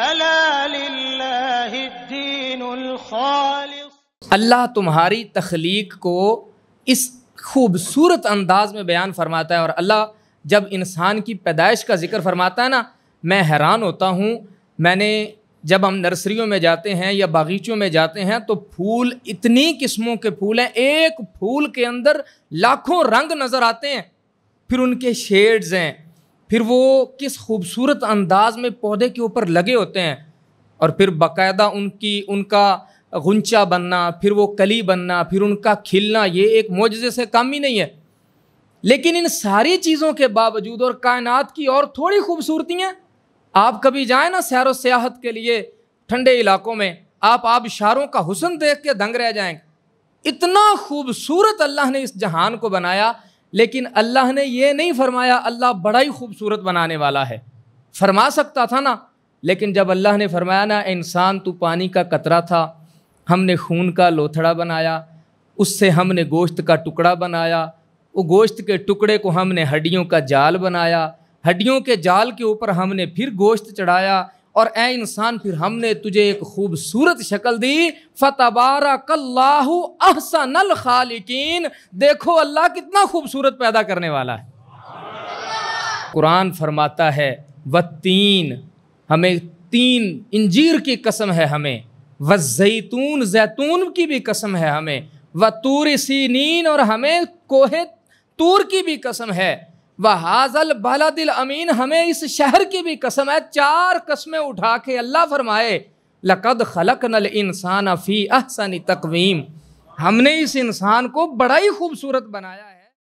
अल्लाह तुम्हारी तख्लीक को इस खूबसूरत अंदाज में बयान फरमाता है और अल्लाह जब इंसान की पैदाइश का जिक्र फरमाता है ना मैं हैरान होता हूँ मैंने जब हम नर्सरियों में जाते हैं या बागीचों में जाते हैं तो फूल इतनी किस्मों के फूल हैं एक फूल के अंदर लाखों रंग नज़र आते हैं फिर उनके शेड्स हैं फिर वो किस खूबसूरत अंदाज में पौधे के ऊपर लगे होते हैं और फिर बाकायदा उनकी उनका गुंचा बनना फिर वो कली बनना फिर उनका खिलना ये एक मुजजे से काम ही नहीं है लेकिन इन सारी चीज़ों के बावजूद और कायनात की और थोड़ी खूबसूरती हैं आप कभी जाए ना सैर सियाहत के लिए ठंडे इलाकों में आप आबशारों का हुसन देख के दंग रह जाएंगे इतना खूबसूरत अल्लाह ने इस जहान को बनाया लेकिन अल्लाह ने यह नहीं फरमाया अल्लाह बड़ा ही खूबसूरत बनाने वाला है फरमा सकता था ना लेकिन जब अल्लाह ने फरमाया ना इंसान तू पानी का कतरा था हमने खून का लोथड़ा बनाया उससे हमने गोश्त का टुकड़ा बनाया वो गोश्त के टुकड़े को हमने हड्डियों का जाल बनाया हड्डियों के जाल के ऊपर हमने फिर गोश्त चढ़ाया और ए इंसान फिर हमने तुझे एक खूबसूरत शक्ल दी फतबारा कल्लाहू अहसनल खालिकीन देखो अल्लाह कितना खूबसूरत पैदा करने वाला है कुरान फरमाता है व तीन हमें तीन इंजीर की कसम है हमें व जैतून जैतून की भी कसम है हमें व तूर सीनीन और हमें कोहे तूर की भी कसम है वहाजल दिल अमीन हमें इस शहर की भी कसम है चार कसमें उठा के अल्लाह फरमाए लकद खलक नल इंसान फ़ी अहसनी तकवीम हमने इस इंसान को बड़ा ही खूबसूरत बनाया है